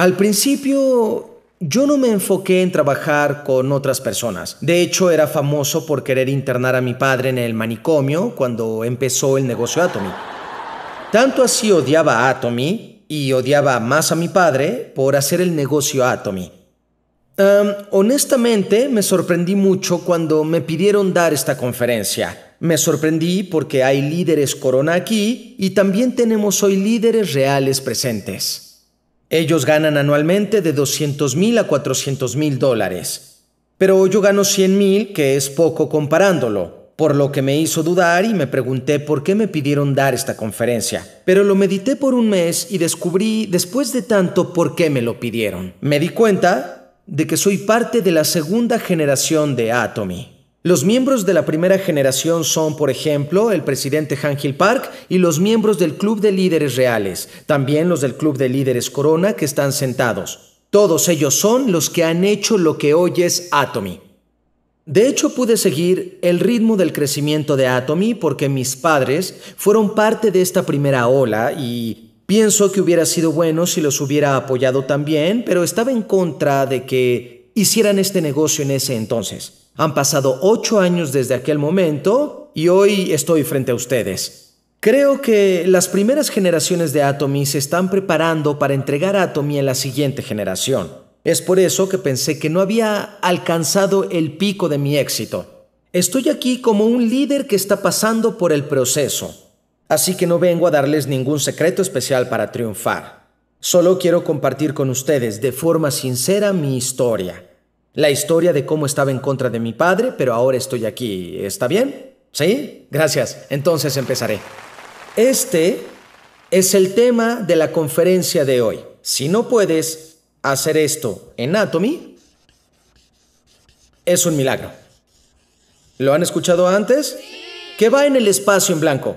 Al principio yo no me enfoqué en trabajar con otras personas. De hecho, era famoso por querer internar a mi padre en el manicomio cuando empezó el negocio Atomy. Tanto así odiaba a Atomy y odiaba más a mi padre por hacer el negocio Atomy. honestamente, me sorprendí mucho cuando me pidieron dar esta conferencia. Me sorprendí porque hay líderes corona aquí y también tenemos hoy líderes reales presentes. Ellos ganan anualmente de 200 mil a 400 mil dólares. Pero yo gano 100 mil, que es poco comparándolo, por lo que me hizo dudar y me pregunté por qué me pidieron dar esta conferencia. Pero lo medité por un mes y descubrí después de tanto por qué me lo pidieron. Me di cuenta de que soy parte de la segunda generación de Atomy. Los miembros de la primera generación son, por ejemplo, el presidente Gil Park y los miembros del Club de Líderes Reales, también los del Club de Líderes Corona que están sentados. Todos ellos son los que han hecho lo que hoy es Atomy. De hecho, pude seguir el ritmo del crecimiento de Atomy porque mis padres fueron parte de esta primera ola y pienso que hubiera sido bueno si los hubiera apoyado también, pero estaba en contra de que hicieran este negocio en ese entonces. Han pasado ocho años desde aquel momento y hoy estoy frente a ustedes. Creo que las primeras generaciones de Atomy se están preparando para entregar a Atomy en la siguiente generación. Es por eso que pensé que no había alcanzado el pico de mi éxito. Estoy aquí como un líder que está pasando por el proceso. Así que no vengo a darles ningún secreto especial para triunfar. Solo quiero compartir con ustedes de forma sincera mi historia. La historia de cómo estaba en contra de mi padre, pero ahora estoy aquí. ¿Está bien? ¿Sí? Gracias. Entonces empezaré. Este es el tema de la conferencia de hoy. Si no puedes hacer esto en Atomy, es un milagro. ¿Lo han escuchado antes? ¿Qué va en el espacio en blanco.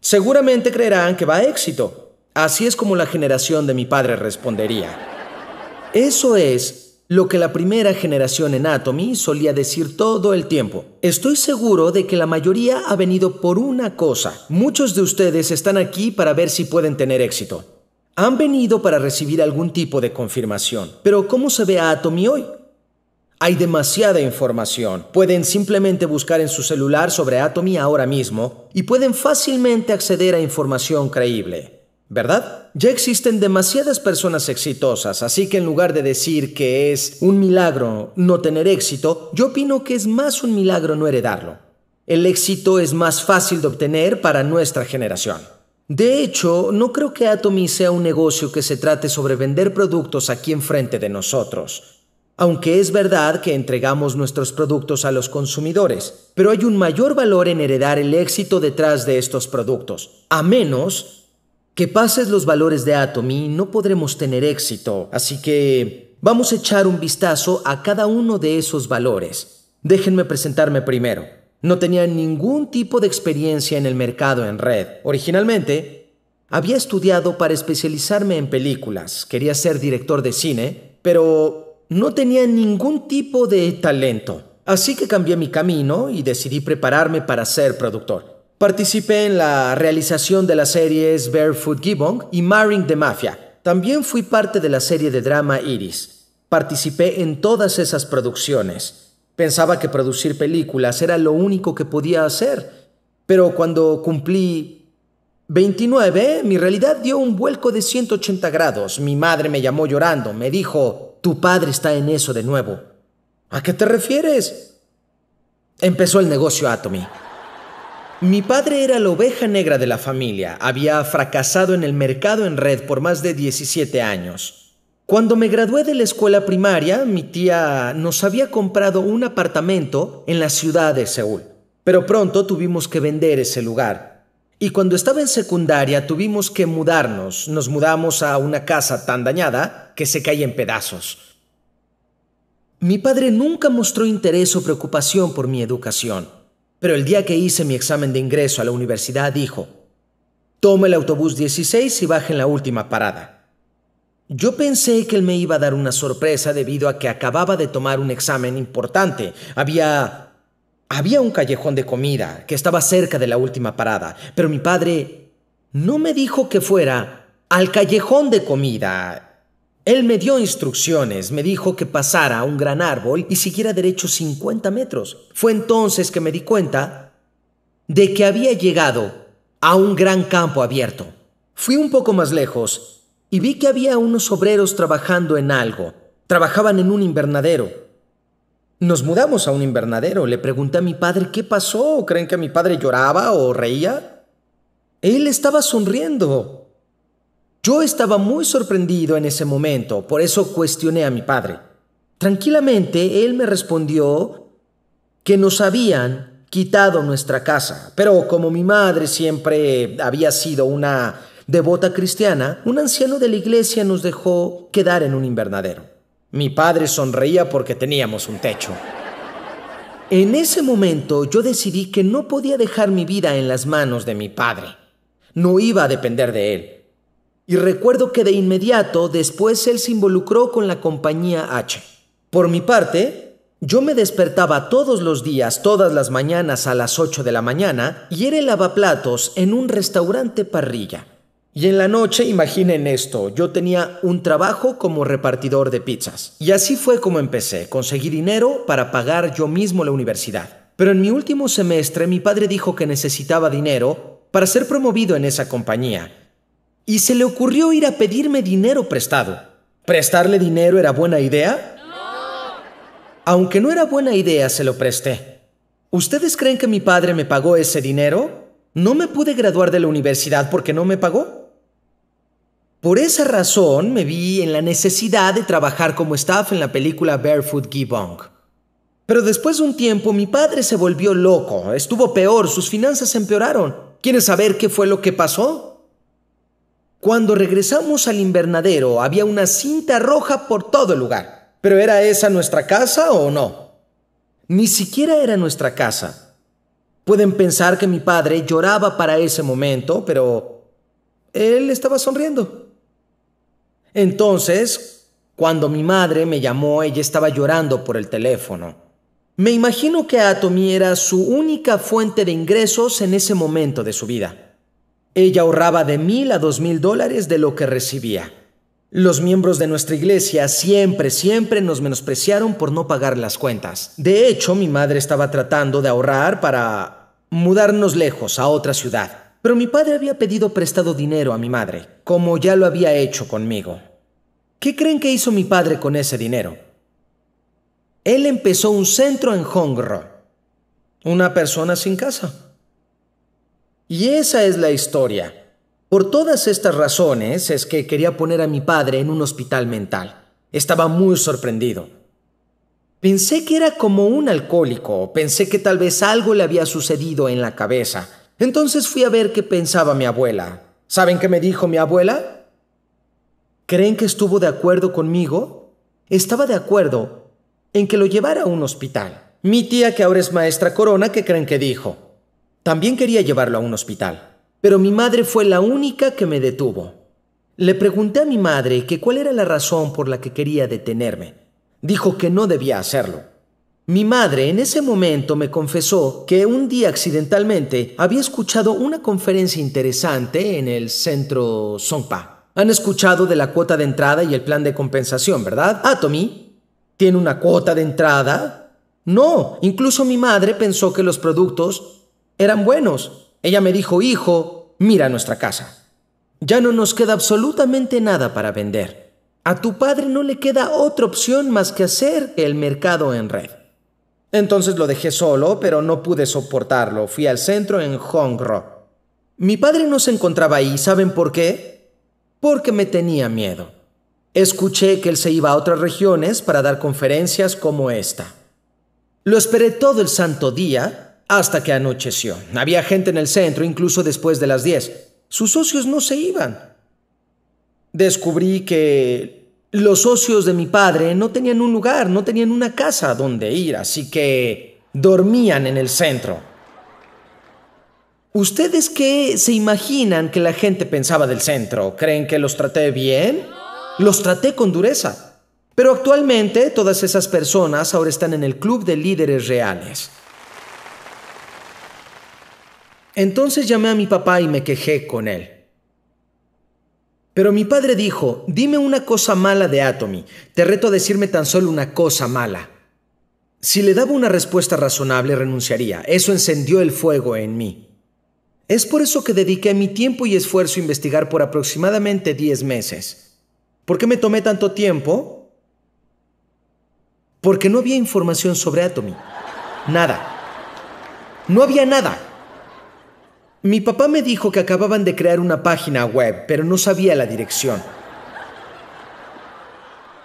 Seguramente creerán que va a éxito. Así es como la generación de mi padre respondería. Eso es lo que la primera generación en Atomy solía decir todo el tiempo. Estoy seguro de que la mayoría ha venido por una cosa. Muchos de ustedes están aquí para ver si pueden tener éxito. Han venido para recibir algún tipo de confirmación. Pero ¿cómo se ve a Atomy hoy? Hay demasiada información. Pueden simplemente buscar en su celular sobre Atomy ahora mismo y pueden fácilmente acceder a información creíble. ¿Verdad? Ya existen demasiadas personas exitosas, así que en lugar de decir que es un milagro no tener éxito, yo opino que es más un milagro no heredarlo. El éxito es más fácil de obtener para nuestra generación. De hecho, no creo que Atomy sea un negocio que se trate sobre vender productos aquí enfrente de nosotros. Aunque es verdad que entregamos nuestros productos a los consumidores, pero hay un mayor valor en heredar el éxito detrás de estos productos, a menos que pases los valores de Atomi, no podremos tener éxito, así que vamos a echar un vistazo a cada uno de esos valores. Déjenme presentarme primero. No tenía ningún tipo de experiencia en el mercado en red. Originalmente, había estudiado para especializarme en películas, quería ser director de cine, pero no tenía ningún tipo de talento. Así que cambié mi camino y decidí prepararme para ser productor. Participé en la realización de las series Barefoot Gibbon y Marrying the Mafia. También fui parte de la serie de drama Iris. Participé en todas esas producciones. Pensaba que producir películas era lo único que podía hacer, pero cuando cumplí 29, mi realidad dio un vuelco de 180 grados. Mi madre me llamó llorando, me dijo, tu padre está en eso de nuevo. ¿A qué te refieres? Empezó el negocio Atomy. Mi padre era la oveja negra de la familia. Había fracasado en el mercado en red por más de 17 años. Cuando me gradué de la escuela primaria, mi tía nos había comprado un apartamento en la ciudad de Seúl. Pero pronto tuvimos que vender ese lugar. Y cuando estaba en secundaria tuvimos que mudarnos. Nos mudamos a una casa tan dañada que se caía en pedazos. Mi padre nunca mostró interés o preocupación por mi educación pero el día que hice mi examen de ingreso a la universidad dijo, tome el autobús 16 y baje en la última parada. Yo pensé que él me iba a dar una sorpresa debido a que acababa de tomar un examen importante. Había... Había un callejón de comida que estaba cerca de la última parada, pero mi padre no me dijo que fuera al callejón de comida él me dio instrucciones, me dijo que pasara a un gran árbol y siguiera derecho 50 metros. Fue entonces que me di cuenta de que había llegado a un gran campo abierto. Fui un poco más lejos y vi que había unos obreros trabajando en algo. Trabajaban en un invernadero. Nos mudamos a un invernadero. Le pregunté a mi padre qué pasó. ¿Creen que mi padre lloraba o reía? Él estaba sonriendo. Yo estaba muy sorprendido en ese momento, por eso cuestioné a mi padre. Tranquilamente, él me respondió que nos habían quitado nuestra casa, pero como mi madre siempre había sido una devota cristiana, un anciano de la iglesia nos dejó quedar en un invernadero. Mi padre sonreía porque teníamos un techo. En ese momento yo decidí que no podía dejar mi vida en las manos de mi padre. No iba a depender de él. Y recuerdo que de inmediato después él se involucró con la compañía H. Por mi parte, yo me despertaba todos los días, todas las mañanas a las 8 de la mañana y era el lavaplatos en un restaurante parrilla. Y en la noche, imaginen esto, yo tenía un trabajo como repartidor de pizzas. Y así fue como empecé, conseguí dinero para pagar yo mismo la universidad. Pero en mi último semestre mi padre dijo que necesitaba dinero para ser promovido en esa compañía y se le ocurrió ir a pedirme dinero prestado. ¿Prestarle dinero era buena idea? No. Aunque no era buena idea, se lo presté. ¿Ustedes creen que mi padre me pagó ese dinero? ¿No me pude graduar de la universidad porque no me pagó? Por esa razón me vi en la necesidad de trabajar como staff en la película Barefoot Gibbon. Pero después de un tiempo mi padre se volvió loco, estuvo peor, sus finanzas empeoraron. ¿Quieres saber qué fue lo que pasó? Cuando regresamos al invernadero había una cinta roja por todo el lugar. ¿Pero era esa nuestra casa o no? Ni siquiera era nuestra casa. Pueden pensar que mi padre lloraba para ese momento, pero él estaba sonriendo. Entonces, cuando mi madre me llamó, ella estaba llorando por el teléfono. Me imagino que Atomy era su única fuente de ingresos en ese momento de su vida. Ella ahorraba de mil a dos mil dólares de lo que recibía. Los miembros de nuestra iglesia siempre, siempre nos menospreciaron por no pagar las cuentas. De hecho, mi madre estaba tratando de ahorrar para mudarnos lejos a otra ciudad. Pero mi padre había pedido prestado dinero a mi madre, como ya lo había hecho conmigo. ¿Qué creen que hizo mi padre con ese dinero? Él empezó un centro en Hongro. Una persona sin casa. Y esa es la historia. Por todas estas razones es que quería poner a mi padre en un hospital mental. Estaba muy sorprendido. Pensé que era como un alcohólico, pensé que tal vez algo le había sucedido en la cabeza. Entonces fui a ver qué pensaba mi abuela. ¿Saben qué me dijo mi abuela? ¿Creen que estuvo de acuerdo conmigo? Estaba de acuerdo en que lo llevara a un hospital. Mi tía, que ahora es maestra corona, ¿qué creen que dijo? También quería llevarlo a un hospital, pero mi madre fue la única que me detuvo. Le pregunté a mi madre que cuál era la razón por la que quería detenerme. Dijo que no debía hacerlo. Mi madre en ese momento me confesó que un día accidentalmente había escuchado una conferencia interesante en el centro Songpa. Han escuchado de la cuota de entrada y el plan de compensación, ¿verdad? Atomy ah, tiene una cuota de entrada. No, incluso mi madre pensó que los productos eran buenos. Ella me dijo, hijo, mira nuestra casa. Ya no nos queda absolutamente nada para vender. A tu padre no le queda otra opción más que hacer el mercado en red. Entonces lo dejé solo, pero no pude soportarlo. Fui al centro en Hongro. Mi padre no se encontraba ahí. ¿Saben por qué? Porque me tenía miedo. Escuché que él se iba a otras regiones para dar conferencias como esta. Lo esperé todo el santo día hasta que anocheció. Había gente en el centro incluso después de las 10. Sus socios no se iban. Descubrí que los socios de mi padre no tenían un lugar, no tenían una casa donde ir, así que dormían en el centro. ¿Ustedes qué se imaginan que la gente pensaba del centro? ¿Creen que los traté bien? Los traté con dureza. Pero actualmente todas esas personas ahora están en el Club de Líderes Reales. Entonces llamé a mi papá y me quejé con él. Pero mi padre dijo, dime una cosa mala de Atomy, te reto a decirme tan solo una cosa mala. Si le daba una respuesta razonable renunciaría, eso encendió el fuego en mí. Es por eso que dediqué mi tiempo y esfuerzo a investigar por aproximadamente 10 meses. ¿Por qué me tomé tanto tiempo? Porque no había información sobre Atomy. Nada. No había nada. Mi papá me dijo que acababan de crear una página web, pero no sabía la dirección.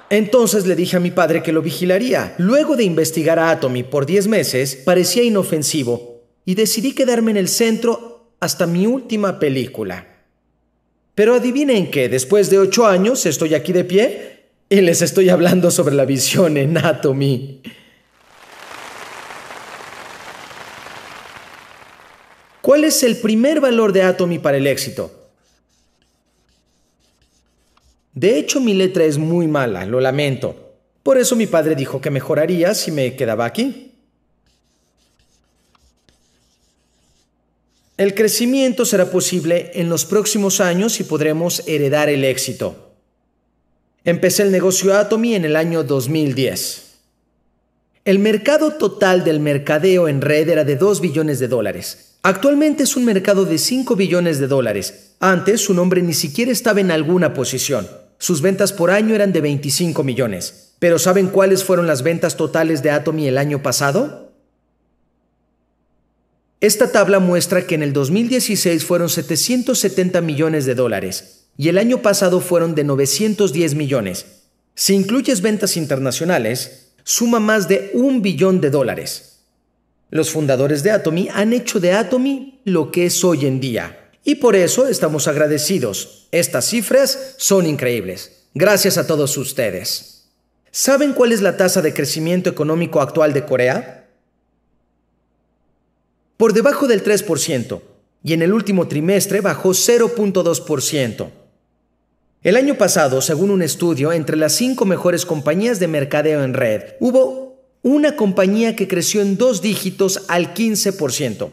Entonces le dije a mi padre que lo vigilaría. Luego de investigar a Atomy por 10 meses, parecía inofensivo y decidí quedarme en el centro hasta mi última película. Pero adivinen que después de 8 años estoy aquí de pie y les estoy hablando sobre la visión en Atomy. ¿Cuál es el primer valor de Atomy para el éxito? De hecho, mi letra es muy mala, lo lamento. Por eso mi padre dijo que mejoraría si me quedaba aquí. El crecimiento será posible en los próximos años y podremos heredar el éxito. Empecé el negocio Atomy en el año 2010. El mercado total del mercadeo en red era de 2 billones de dólares Actualmente es un mercado de 5 billones de dólares. Antes su nombre ni siquiera estaba en alguna posición. Sus ventas por año eran de 25 millones. Pero ¿saben cuáles fueron las ventas totales de Atomy el año pasado? Esta tabla muestra que en el 2016 fueron 770 millones de dólares y el año pasado fueron de 910 millones. Si incluyes ventas internacionales, suma más de un billón de dólares. Los fundadores de Atomy han hecho de Atomy lo que es hoy en día. Y por eso estamos agradecidos. Estas cifras son increíbles. Gracias a todos ustedes. ¿Saben cuál es la tasa de crecimiento económico actual de Corea? Por debajo del 3%, y en el último trimestre bajó 0.2%. El año pasado, según un estudio entre las cinco mejores compañías de mercadeo en red, hubo una compañía que creció en dos dígitos al 15%.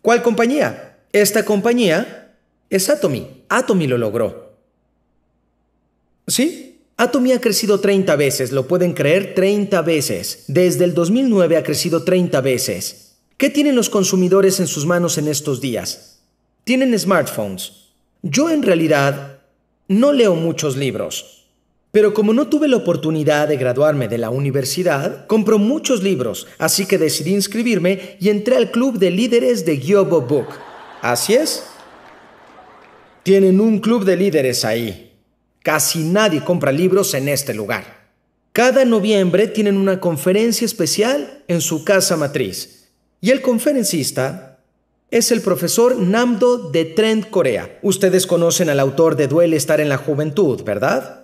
¿Cuál compañía? Esta compañía es Atomy. Atomy lo logró. ¿Sí? Atomy ha crecido 30 veces, lo pueden creer 30 veces. Desde el 2009 ha crecido 30 veces. ¿Qué tienen los consumidores en sus manos en estos días? Tienen smartphones. Yo en realidad no leo muchos libros. Pero como no tuve la oportunidad de graduarme de la universidad, compró muchos libros, así que decidí inscribirme y entré al club de líderes de Gyobo Book. Así es. Tienen un club de líderes ahí. Casi nadie compra libros en este lugar. Cada noviembre tienen una conferencia especial en su casa matriz. Y el conferencista es el profesor Namdo de Trent, Corea. Ustedes conocen al autor de Duele estar en la juventud, ¿verdad?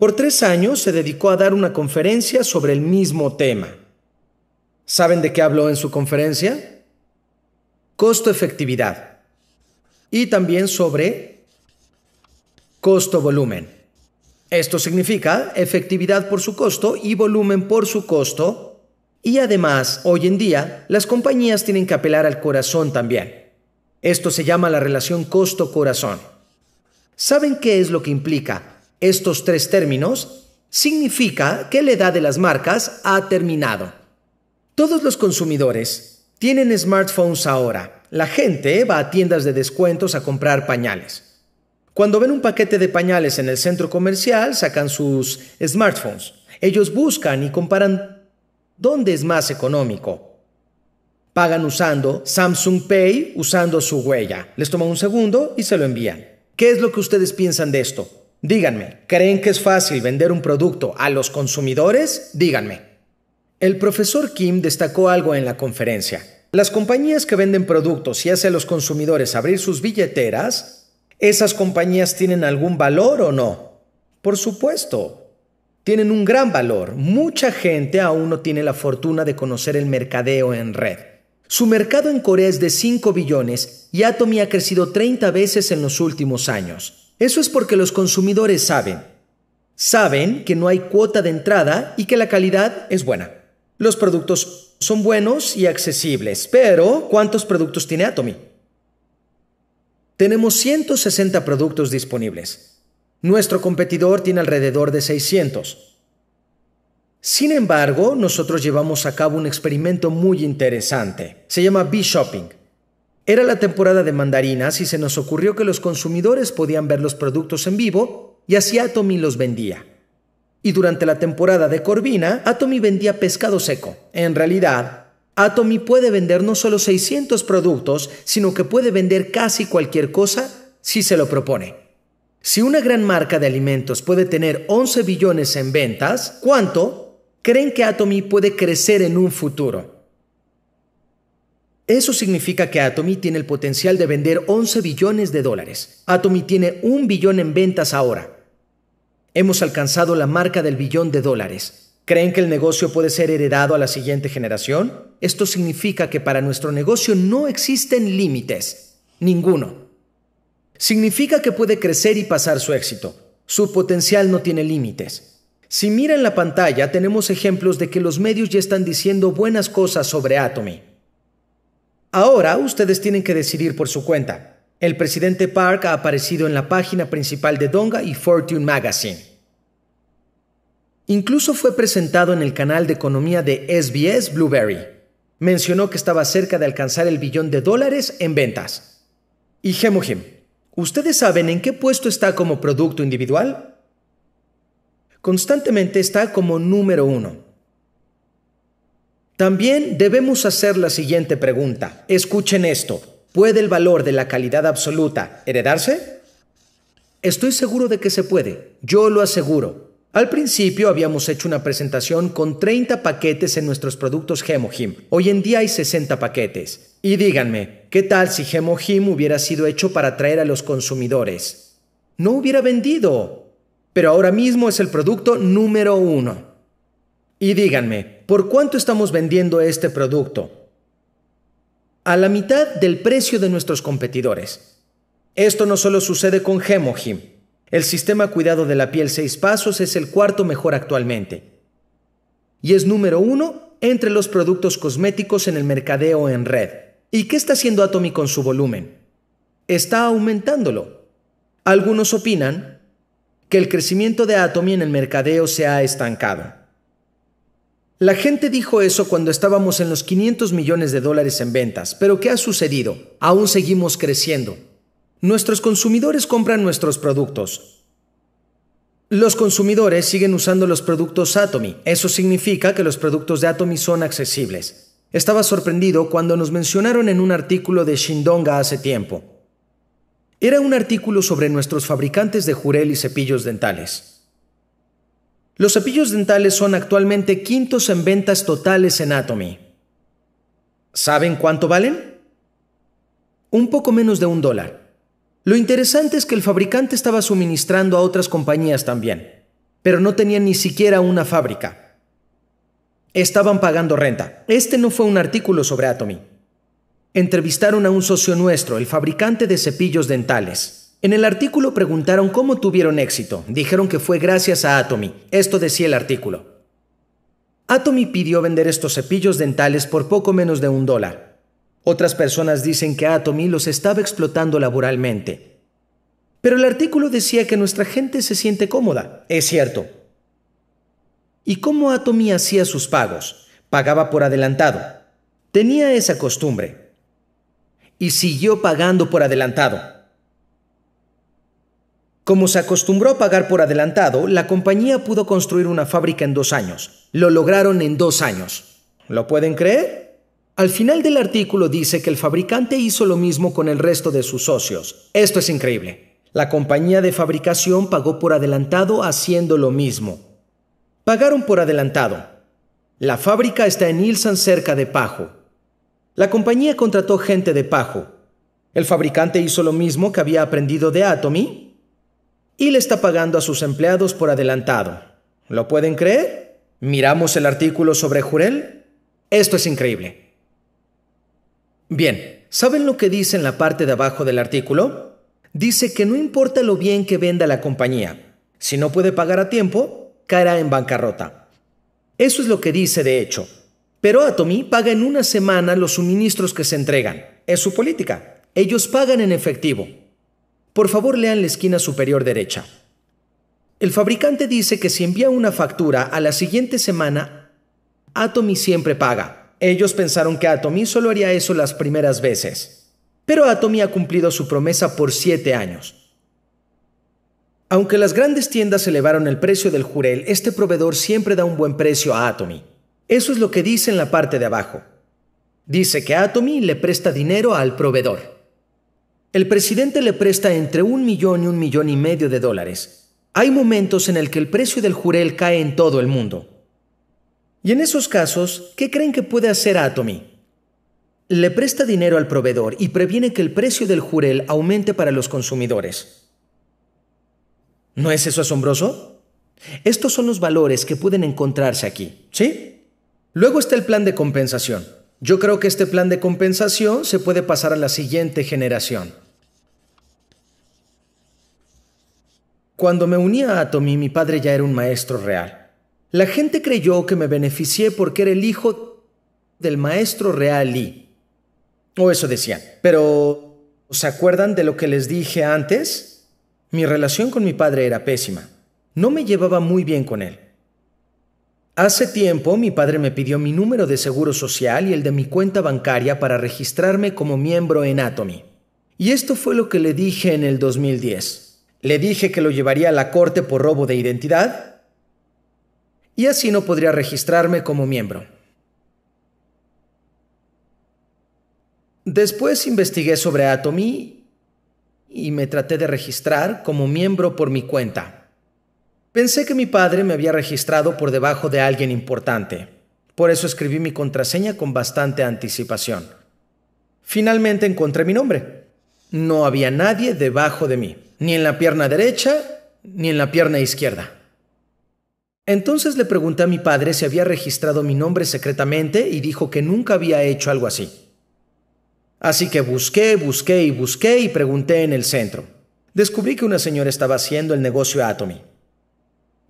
Por tres años se dedicó a dar una conferencia sobre el mismo tema. ¿Saben de qué habló en su conferencia? Costo-efectividad. Y también sobre costo-volumen. Esto significa efectividad por su costo y volumen por su costo y además, hoy en día, las compañías tienen que apelar al corazón también. Esto se llama la relación costo-corazón. ¿Saben qué es lo que implica estos tres términos, significa que la edad de las marcas ha terminado. Todos los consumidores tienen smartphones ahora. La gente va a tiendas de descuentos a comprar pañales. Cuando ven un paquete de pañales en el centro comercial, sacan sus smartphones. Ellos buscan y comparan dónde es más económico. Pagan usando Samsung Pay, usando su huella. Les toma un segundo y se lo envían. ¿Qué es lo que ustedes piensan de esto? Díganme, ¿creen que es fácil vender un producto a los consumidores? Díganme. El profesor Kim destacó algo en la conferencia. Las compañías que venden productos y hacen a los consumidores abrir sus billeteras, ¿esas compañías tienen algún valor o no? Por supuesto. Tienen un gran valor. Mucha gente aún no tiene la fortuna de conocer el mercadeo en red. Su mercado en Corea es de 5 billones y Atomy ha crecido 30 veces en los últimos años. Eso es porque los consumidores saben. Saben que no hay cuota de entrada y que la calidad es buena. Los productos son buenos y accesibles, pero ¿cuántos productos tiene Atomy? Tenemos 160 productos disponibles. Nuestro competidor tiene alrededor de 600. Sin embargo, nosotros llevamos a cabo un experimento muy interesante. Se llama B-Shopping. Era la temporada de mandarinas y se nos ocurrió que los consumidores podían ver los productos en vivo y así Atomy los vendía. Y durante la temporada de Corvina, Atomy vendía pescado seco. En realidad, Atomy puede vender no solo 600 productos, sino que puede vender casi cualquier cosa si se lo propone. Si una gran marca de alimentos puede tener 11 billones en ventas, ¿cuánto creen que Atomy puede crecer en un futuro? Eso significa que Atomy tiene el potencial de vender 11 billones de dólares. Atomy tiene un billón en ventas ahora. Hemos alcanzado la marca del billón de dólares. ¿Creen que el negocio puede ser heredado a la siguiente generación? Esto significa que para nuestro negocio no existen límites. Ninguno. Significa que puede crecer y pasar su éxito. Su potencial no tiene límites. Si miran la pantalla, tenemos ejemplos de que los medios ya están diciendo buenas cosas sobre Atomy. Ahora ustedes tienen que decidir por su cuenta. El presidente Park ha aparecido en la página principal de Donga y Fortune Magazine. Incluso fue presentado en el canal de economía de SBS Blueberry. Mencionó que estaba cerca de alcanzar el billón de dólares en ventas. Y Hemohim, ¿ustedes saben en qué puesto está como producto individual? Constantemente está como número uno. También debemos hacer la siguiente pregunta. Escuchen esto. ¿Puede el valor de la calidad absoluta heredarse? Estoy seguro de que se puede. Yo lo aseguro. Al principio habíamos hecho una presentación con 30 paquetes en nuestros productos Hemohim. Hoy en día hay 60 paquetes. Y díganme, ¿qué tal si Hemohim hubiera sido hecho para atraer a los consumidores? No hubiera vendido. Pero ahora mismo es el producto número uno. Y díganme, ¿por cuánto estamos vendiendo este producto? A la mitad del precio de nuestros competidores. Esto no solo sucede con Hemogym. El sistema cuidado de la piel 6 pasos es el cuarto mejor actualmente. Y es número uno entre los productos cosméticos en el mercadeo en red. ¿Y qué está haciendo Atomy con su volumen? Está aumentándolo. Algunos opinan que el crecimiento de Atomy en el mercadeo se ha estancado. La gente dijo eso cuando estábamos en los 500 millones de dólares en ventas, pero ¿qué ha sucedido? Aún seguimos creciendo. Nuestros consumidores compran nuestros productos. Los consumidores siguen usando los productos Atomy. Eso significa que los productos de Atomy son accesibles. Estaba sorprendido cuando nos mencionaron en un artículo de Shindonga hace tiempo. Era un artículo sobre nuestros fabricantes de jurel y cepillos dentales. Los cepillos dentales son actualmente quintos en ventas totales en Atomy. ¿Saben cuánto valen? Un poco menos de un dólar. Lo interesante es que el fabricante estaba suministrando a otras compañías también, pero no tenían ni siquiera una fábrica. Estaban pagando renta. Este no fue un artículo sobre Atomy. Entrevistaron a un socio nuestro, el fabricante de cepillos dentales. En el artículo preguntaron cómo tuvieron éxito. Dijeron que fue gracias a Atomy. Esto decía el artículo. Atomy pidió vender estos cepillos dentales por poco menos de un dólar. Otras personas dicen que Atomy los estaba explotando laboralmente. Pero el artículo decía que nuestra gente se siente cómoda. Es cierto. ¿Y cómo Atomy hacía sus pagos? Pagaba por adelantado. Tenía esa costumbre. Y siguió pagando por adelantado. Como se acostumbró a pagar por adelantado, la compañía pudo construir una fábrica en dos años. Lo lograron en dos años. ¿Lo pueden creer? Al final del artículo dice que el fabricante hizo lo mismo con el resto de sus socios. Esto es increíble. La compañía de fabricación pagó por adelantado haciendo lo mismo. Pagaron por adelantado. La fábrica está en Ilsan cerca de Pajo. La compañía contrató gente de Pajo. El fabricante hizo lo mismo que había aprendido de Atomy y le está pagando a sus empleados por adelantado. ¿Lo pueden creer? ¿Miramos el artículo sobre Jurel? Esto es increíble. Bien, ¿saben lo que dice en la parte de abajo del artículo? Dice que no importa lo bien que venda la compañía, si no puede pagar a tiempo, caerá en bancarrota. Eso es lo que dice de hecho. Pero Atomy paga en una semana los suministros que se entregan. Es su política. Ellos pagan en efectivo. Por favor lean la esquina superior derecha. El fabricante dice que si envía una factura a la siguiente semana, Atomy siempre paga. Ellos pensaron que Atomy solo haría eso las primeras veces. Pero Atomy ha cumplido su promesa por siete años. Aunque las grandes tiendas elevaron el precio del jurel, este proveedor siempre da un buen precio a Atomy. Eso es lo que dice en la parte de abajo. Dice que Atomy le presta dinero al proveedor. El presidente le presta entre un millón y un millón y medio de dólares. Hay momentos en el que el precio del jurel cae en todo el mundo. Y en esos casos, ¿qué creen que puede hacer Atomy? Le presta dinero al proveedor y previene que el precio del jurel aumente para los consumidores. ¿No es eso asombroso? Estos son los valores que pueden encontrarse aquí, ¿sí? Luego está el plan de compensación. Yo creo que este plan de compensación se puede pasar a la siguiente generación. Cuando me uní a Atomy, mi padre ya era un maestro real. La gente creyó que me beneficié porque era el hijo del maestro real Lee. O eso decían. Pero... ¿Se acuerdan de lo que les dije antes? Mi relación con mi padre era pésima. No me llevaba muy bien con él. Hace tiempo mi padre me pidió mi número de seguro social y el de mi cuenta bancaria para registrarme como miembro en Atomy. Y esto fue lo que le dije en el 2010. Le dije que lo llevaría a la corte por robo de identidad y así no podría registrarme como miembro. Después investigué sobre Atomy y me traté de registrar como miembro por mi cuenta. Pensé que mi padre me había registrado por debajo de alguien importante. Por eso escribí mi contraseña con bastante anticipación. Finalmente encontré mi nombre no había nadie debajo de mí, ni en la pierna derecha, ni en la pierna izquierda. Entonces le pregunté a mi padre si había registrado mi nombre secretamente y dijo que nunca había hecho algo así. Así que busqué, busqué y busqué y pregunté en el centro. Descubrí que una señora estaba haciendo el negocio Atomy.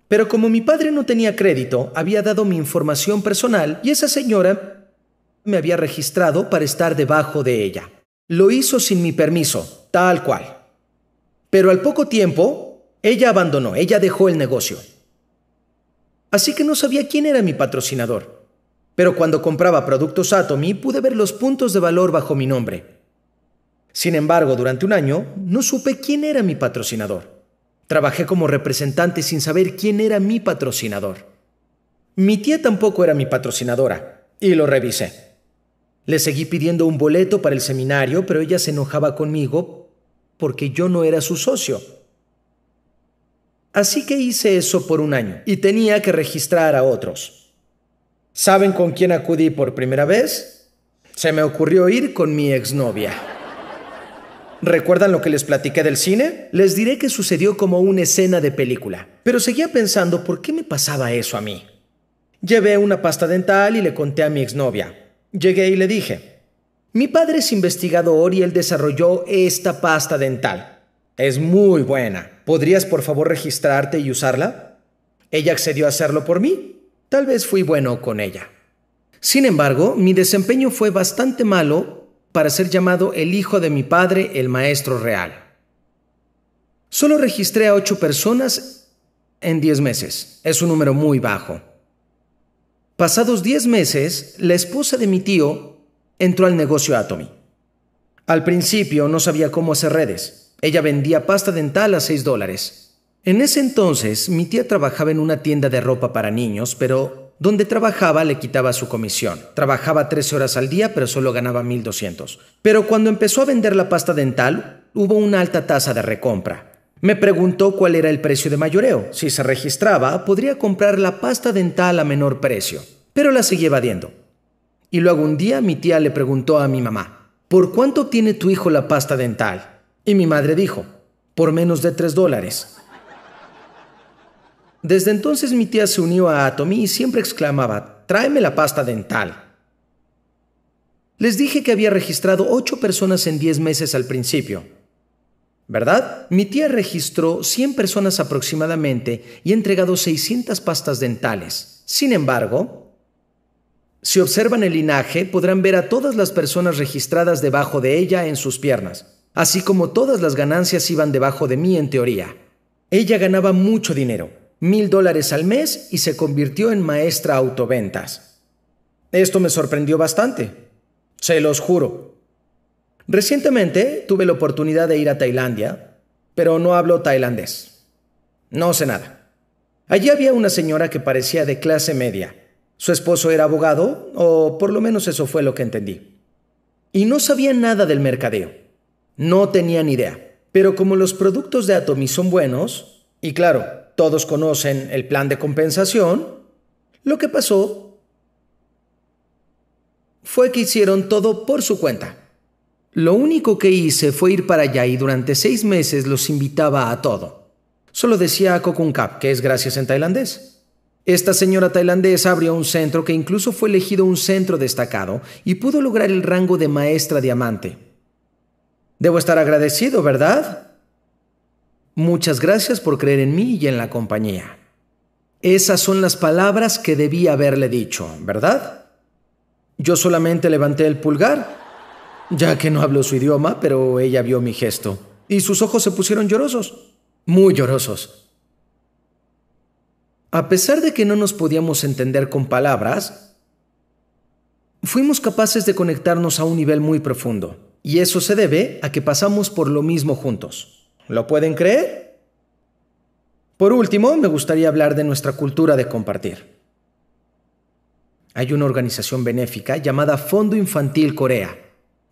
Pero como mi padre no tenía crédito, había dado mi información personal y esa señora me había registrado para estar debajo de ella. Lo hizo sin mi permiso, tal cual. Pero al poco tiempo, ella abandonó, ella dejó el negocio. Así que no sabía quién era mi patrocinador. Pero cuando compraba productos Atomy pude ver los puntos de valor bajo mi nombre. Sin embargo, durante un año no supe quién era mi patrocinador. Trabajé como representante sin saber quién era mi patrocinador. Mi tía tampoco era mi patrocinadora, y lo revisé. Le seguí pidiendo un boleto para el seminario, pero ella se enojaba conmigo porque yo no era su socio. Así que hice eso por un año y tenía que registrar a otros. ¿Saben con quién acudí por primera vez? Se me ocurrió ir con mi exnovia. ¿Recuerdan lo que les platiqué del cine? Les diré que sucedió como una escena de película, pero seguía pensando por qué me pasaba eso a mí. Llevé una pasta dental y le conté a mi exnovia. Llegué y le dije, mi padre es investigador y él desarrolló esta pasta dental. Es muy buena. ¿Podrías por favor registrarte y usarla? Ella accedió a hacerlo por mí. Tal vez fui bueno con ella. Sin embargo, mi desempeño fue bastante malo para ser llamado el hijo de mi padre, el maestro real. Solo registré a ocho personas en diez meses. Es un número muy bajo. Pasados 10 meses, la esposa de mi tío entró al negocio Atomy. Al principio no sabía cómo hacer redes. Ella vendía pasta dental a 6 dólares. En ese entonces, mi tía trabajaba en una tienda de ropa para niños, pero donde trabajaba le quitaba su comisión. Trabajaba 13 horas al día, pero solo ganaba 1.200. Pero cuando empezó a vender la pasta dental, hubo una alta tasa de recompra. Me preguntó cuál era el precio de mayoreo. Si se registraba, podría comprar la pasta dental a menor precio, pero la seguí evadiendo. Y luego un día mi tía le preguntó a mi mamá, ¿por cuánto tiene tu hijo la pasta dental? Y mi madre dijo, por menos de 3 dólares. Desde entonces mi tía se unió a Atomy y siempre exclamaba, tráeme la pasta dental. Les dije que había registrado ocho personas en 10 meses al principio, ¿verdad? Mi tía registró 100 personas aproximadamente y ha entregado 600 pastas dentales. Sin embargo, si observan el linaje, podrán ver a todas las personas registradas debajo de ella en sus piernas, así como todas las ganancias iban debajo de mí en teoría. Ella ganaba mucho dinero, mil dólares al mes, y se convirtió en maestra autoventas. Esto me sorprendió bastante. Se los juro, Recientemente tuve la oportunidad de ir a Tailandia, pero no hablo tailandés. No sé nada. Allí había una señora que parecía de clase media. Su esposo era abogado, o por lo menos eso fue lo que entendí. Y no sabía nada del mercadeo. No tenía ni idea. Pero como los productos de Atomy son buenos, y claro, todos conocen el plan de compensación, lo que pasó fue que hicieron todo por su cuenta. Lo único que hice fue ir para allá y durante seis meses los invitaba a todo. Solo decía a Kap, que es gracias en tailandés. Esta señora tailandesa abrió un centro que incluso fue elegido un centro destacado y pudo lograr el rango de maestra diamante. Debo estar agradecido, ¿verdad? Muchas gracias por creer en mí y en la compañía. Esas son las palabras que debí haberle dicho, ¿verdad? Yo solamente levanté el pulgar ya que no habló su idioma, pero ella vio mi gesto, y sus ojos se pusieron llorosos, muy llorosos. A pesar de que no nos podíamos entender con palabras, fuimos capaces de conectarnos a un nivel muy profundo, y eso se debe a que pasamos por lo mismo juntos. ¿Lo pueden creer? Por último, me gustaría hablar de nuestra cultura de compartir. Hay una organización benéfica llamada Fondo Infantil Corea,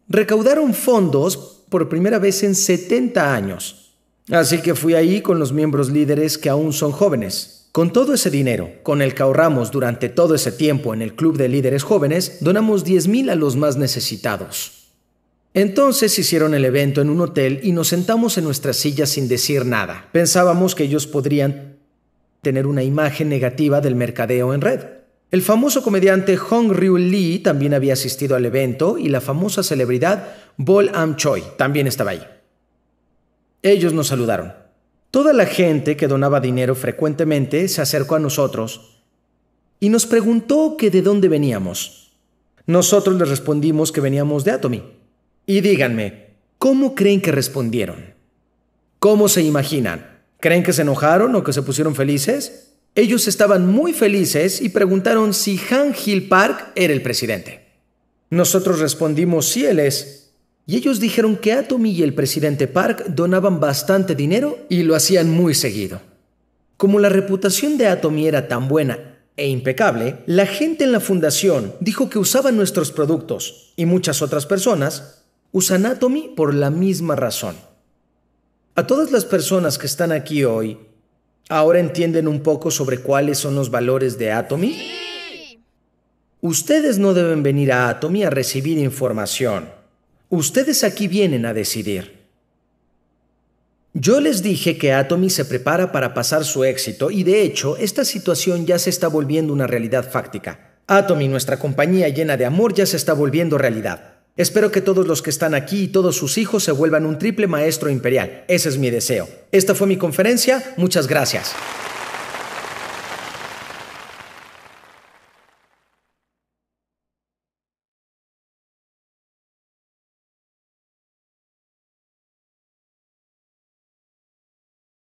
recaudaron fondos por primera vez en 70 años. Así que fui ahí con los miembros líderes que aún son jóvenes. Con todo ese dinero, con el que ahorramos durante todo ese tiempo en el Club de Líderes Jóvenes, donamos mil a los más necesitados. Entonces hicieron el evento en un hotel y nos sentamos en nuestras sillas sin decir nada. Pensábamos que ellos podrían tener una imagen negativa del mercadeo en red. El famoso comediante Hong Ryu Lee también había asistido al evento y la famosa celebridad Bol Am Choi también estaba ahí. Ellos nos saludaron. Toda la gente que donaba dinero frecuentemente se acercó a nosotros y nos preguntó que de dónde veníamos. Nosotros les respondimos que veníamos de Atomy. Y díganme, ¿cómo creen que respondieron? ¿Cómo se imaginan? ¿Creen que se enojaron o que se pusieron felices? Ellos estaban muy felices y preguntaron si Han Hill Park era el presidente. Nosotros respondimos sí él es. Y ellos dijeron que Atomy y el presidente Park donaban bastante dinero y lo hacían muy seguido. Como la reputación de Atomy era tan buena e impecable, la gente en la fundación dijo que usaban nuestros productos y muchas otras personas usan Atomy por la misma razón. A todas las personas que están aquí hoy, ¿Ahora entienden un poco sobre cuáles son los valores de Atomy? Ustedes no deben venir a Atomy a recibir información. Ustedes aquí vienen a decidir. Yo les dije que Atomy se prepara para pasar su éxito y de hecho esta situación ya se está volviendo una realidad fáctica. Atomy, nuestra compañía llena de amor, ya se está volviendo realidad. Espero que todos los que están aquí y todos sus hijos se vuelvan un triple maestro imperial. Ese es mi deseo. Esta fue mi conferencia. Muchas gracias.